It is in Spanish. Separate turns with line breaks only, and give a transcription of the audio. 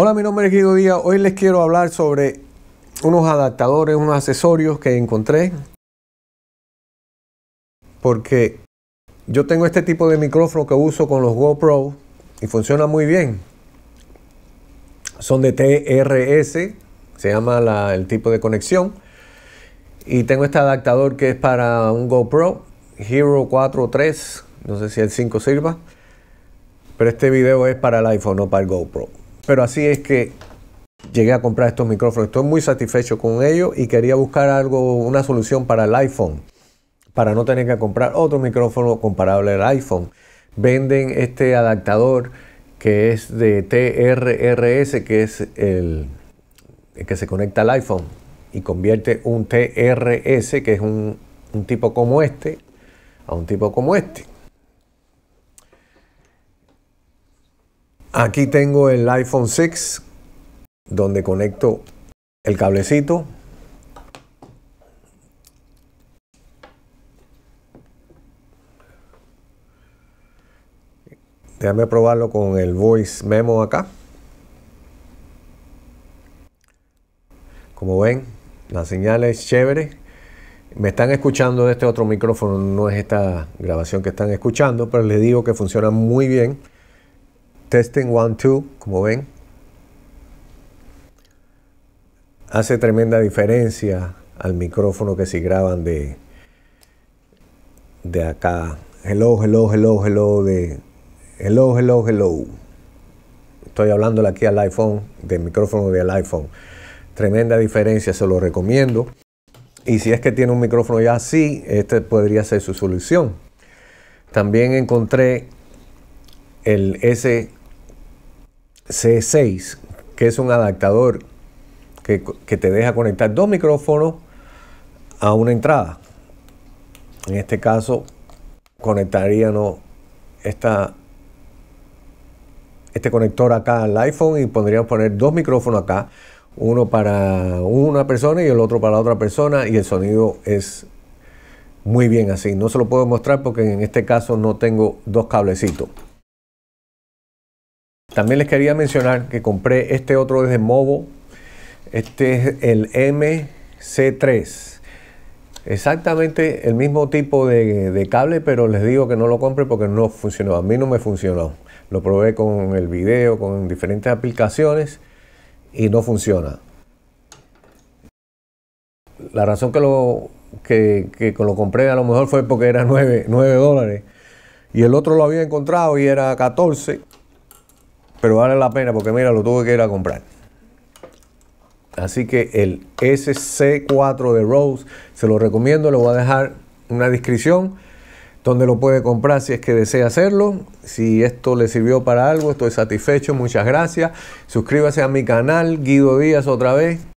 Hola, mi nombre es Guido Díaz. Hoy les quiero hablar sobre unos adaptadores, unos accesorios que encontré. Porque yo tengo este tipo de micrófono que uso con los GoPro y funciona muy bien. Son de TRS, se llama el tipo de conexión. Y tengo este adaptador que es para un GoPro Hero 4 o 3, no sé si el 5 sirva. Pero este video es para el iPhone, no para el GoPro. Pero así es que llegué a comprar estos micrófonos. Estoy muy satisfecho con ellos y quería buscar algo, una solución para el iPhone, para no tener que comprar otro micrófono comparable al iPhone. Venden este adaptador que es de TRRS, que es el, que se conecta al iPhone y convierte un TRS, que es un tipo como este, a un tipo como este. Aquí tengo el iPhone 6 donde conecto el cablecito. Déjame probarlo con el voice memo acá. Como ven, la señal es chévere. Me están escuchando de este otro micrófono, no es esta grabación que están escuchando, pero les digo que funciona muy bien. Testing 1, 2, como ven, hace tremenda diferencia al micrófono que si graban de, de acá. Hello, hello, hello, hello, de hello, hello, hello. Estoy hablando aquí al iPhone, del micrófono del iPhone. Tremenda diferencia, se lo recomiendo. Y si es que tiene un micrófono ya así, este podría ser su solución. También encontré el S C6, que es un adaptador que, te deja conectar dos micrófonos a una entrada. En este caso, conectaríamos esta, este conector acá al iPhone y podríamos poner dos micrófonos acá, uno para una persona y el otro para la otra persona y el sonido es muy bien así. No se lo puedo mostrar porque en este caso no tengo dos cablecitos. También les quería mencionar que compré este otro desde MOBO Este es el MC3. Exactamente el mismo tipo de, cable, pero les digo que no lo compre porque no funcionó. A mí no me funcionó. Lo probé con el video, con diferentes aplicaciones y no funciona. La razón que lo, que, lo compré a lo mejor fue porque era 9 dólares y el otro lo había encontrado y era 14 pero vale la pena porque mira, lo tuve que ir a comprar. Así que el SC4 de Rose se lo recomiendo. Le voy a dejar una descripción donde lo puede comprar si es que desea hacerlo. Si esto le sirvió para algo, estoy satisfecho. Muchas gracias. Suscríbase a mi canal, Guido Díaz otra vez.